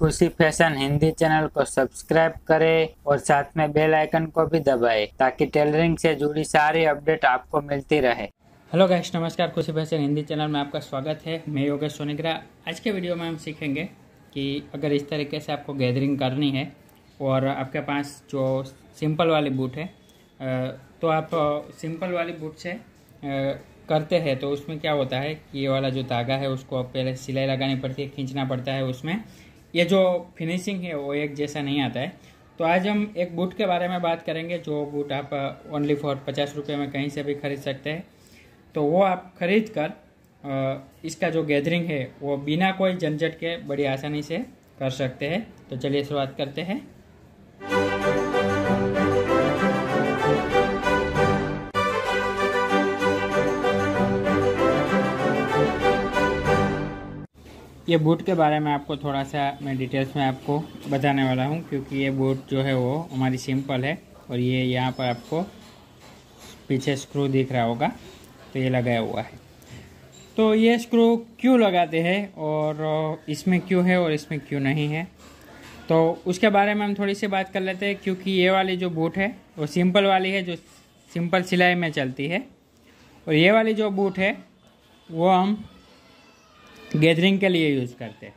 खुशी fashion Hindi channel को subscribe करें और साथ में बेल आइकन को भी दबाएं ताकि टेलरिंग से जुड़ी सारी अपडेट आपको मिलती रहे हेलो गाइस नमस्कार खुशी फैशन हिंदी चैनल में आपका स्वागत है मैं योगेश सोनिग्रा आज के वीडियो में हम सीखेंगे कि अगर इस तरीके से आपको गैदरिंग करनी है और आपके पास जो सिंपल वाली बूट है तो आप सिंपल वाली बूट से करते हैं तो उसमें क्या होता है कि ये वाला जो धागा है उसको पहले सिलाई लगानी पड़ती है खींचना पड़ता है उसमें ये जो फिनिशिंग है वो एक जैसा नहीं आता है तो आज हम एक बूट के बारे में बात करेंगे जो बूट आप ओनली uh, फॉर पचास रुपये में कहीं से भी खरीद सकते हैं तो वो आप खरीद कर uh, इसका जो गैदरिंग है वो बिना कोई झंझट के बड़ी आसानी से कर सकते हैं तो चलिए शुरुआत करते हैं ये बूट के बारे में आपको थोड़ा सा मैं डिटेल्स में आपको बताने वाला हूँ क्योंकि ये बूट जो है वो हमारी सिंपल है और ये यहाँ पर आपको पीछे स्क्रू दिख रहा होगा तो ये लगाया हुआ है तो ये स्क्रू क्यों लगाते हैं और इसमें क्यों है और इसमें क्यों नहीं है तो उसके बारे में हम थोड़ी सी बात कर लेते हैं क्योंकि ये वाली जो बूट है वो सिंपल वाली है जो सिंपल सिलाई में चलती है और ये वाली जो बूट है वो हम गैदरिंग के लिए यूज़ करते हैं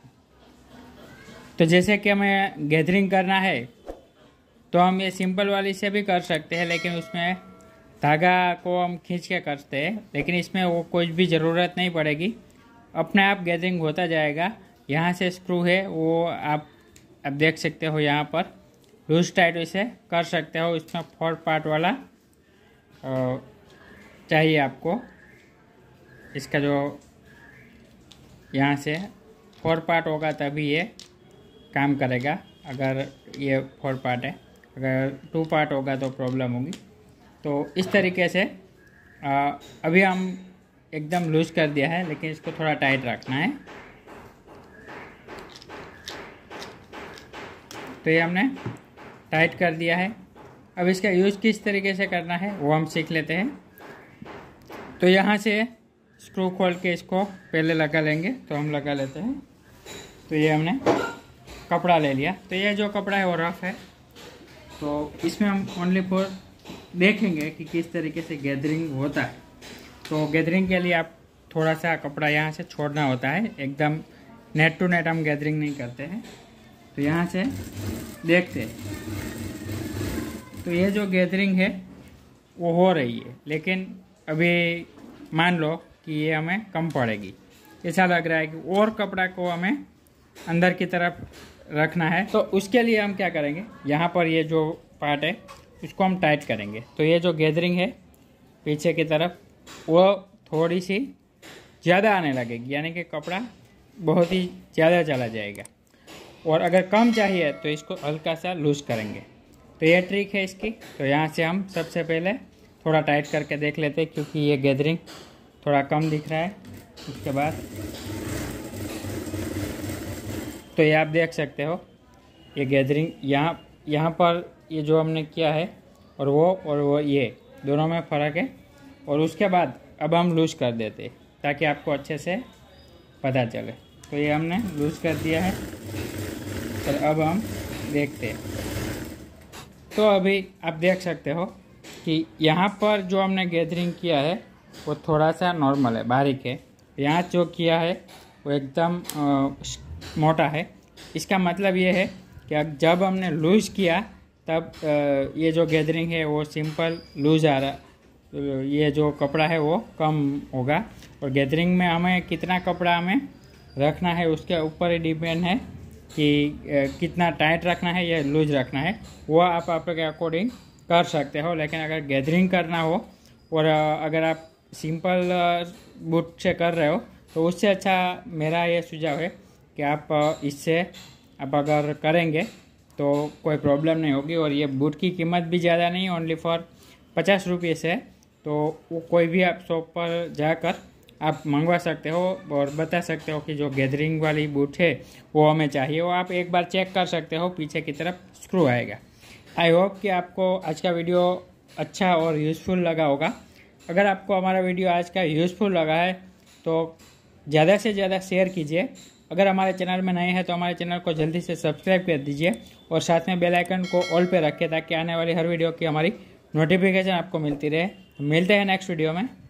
तो जैसे कि हमें गैदरिंग करना है तो हम ये सिंपल वाली से भी कर सकते हैं लेकिन उसमें धागा को हम खींच के करते हैं लेकिन इसमें वो कुछ भी ज़रूरत नहीं पड़ेगी अपने आप गैदरिंग होता जाएगा यहाँ से स्क्रू है वो आप अब देख सकते हो यहाँ पर लूज टाइट इसे कर सकते हो इसमें फोर पार्ट वाला चाहिए आपको इसका जो यहाँ से फोर पार्ट होगा तभी ये काम करेगा अगर ये फोर पार्ट है अगर टू पार्ट होगा तो प्रॉब्लम होगी तो इस तरीके से आ, अभी हम एकदम लूज कर दिया है लेकिन इसको थोड़ा टाइट रखना है तो ये हमने टाइट कर दिया है अब इसका यूज़ किस तरीके से करना है वो हम सीख लेते हैं तो यहाँ से स्क्रू खोल के इसको पहले लगा लेंगे तो हम लगा लेते हैं तो ये हमने कपड़ा ले लिया तो ये जो कपड़ा है वो रफ है तो इसमें हम ओनली फॉर देखेंगे कि किस तरीके से गैदरिंग होता है तो गैदरिंग के लिए आप थोड़ा सा कपड़ा यहाँ से छोड़ना होता है एकदम नेट टू नेट हम गैदरिंग नहीं करते हैं तो यहाँ से देखते हैं तो ये जो गैदरिंग है वो हो रही है लेकिन अभी मान लो कि ये हमें कम पड़ेगी ऐसा लग रहा है कि और कपड़ा को हमें अंदर की तरफ रखना है तो उसके लिए हम क्या करेंगे यहाँ पर ये जो पार्ट है उसको हम टाइट करेंगे तो ये जो गैदरिंग है पीछे की तरफ वो थोड़ी सी ज़्यादा आने लगेगी यानी कि कपड़ा बहुत ही ज़्यादा चला जाएगा और अगर कम चाहिए तो इसको हल्का सा लूज करेंगे तो ये ट्रिक है इसकी तो यहाँ से हम सबसे पहले थोड़ा टाइट करके देख लेते हैं क्योंकि ये गैदरिंग थोड़ा कम दिख रहा है उसके बाद तो ये आप देख सकते हो ये गैदरिंग यहाँ यहाँ पर ये जो हमने किया है और वो और वो ये दोनों में फ़र्क है और उसके बाद अब हम लूज कर देते ताकि आपको अच्छे से पता चले तो ये हमने लूज कर दिया है और अब हम देखते हैं तो अभी आप देख सकते हो कि यहाँ पर जो हमने गैदरिंग किया है वो थोड़ा सा नॉर्मल है बारीक है प्याज जो किया है वो एकदम मोटा है इसका मतलब ये है कि जब हमने लूज किया तब ये जो गैदरिंग है वो सिंपल लूज आ रहा ये जो कपड़ा है वो कम होगा और गैदरिंग में हमें कितना कपड़ा हमें रखना है उसके ऊपर ही डिपेंड है कि कितना टाइट रखना है या लूज रखना है वो आप आपके अकॉर्डिंग कर सकते हो लेकिन अगर गैदरिंग करना हो और अगर आप सिंपल बूट से कर रहे हो तो उससे अच्छा मेरा ये सुझाव है कि आप इससे आप अगर करेंगे तो कोई प्रॉब्लम नहीं होगी और ये बूट की कीमत भी ज़्यादा नहीं ओनली फॉर पचास रुपये से तो वो कोई भी आप शॉप पर जाकर आप मंगवा सकते हो और बता सकते हो कि जो गैदरिंग वाली बूट है वो हमें चाहिए वो आप एक बार चेक कर सकते हो पीछे की तरफ स्क्रू आएगा आई होप कि आपको आज का वीडियो अच्छा और यूज़फुल लगा होगा अगर आपको हमारा वीडियो आज का यूज़फुल लगा है तो ज़्यादा से ज़्यादा शेयर कीजिए अगर हमारे चैनल में नए हैं तो हमारे चैनल को जल्दी से सब्सक्राइब कर दीजिए और साथ में बेल आइकन को ऑल पे रखें ताकि आने वाली हर वीडियो की हमारी नोटिफिकेशन आपको मिलती रहे मिलते हैं नेक्स्ट वीडियो में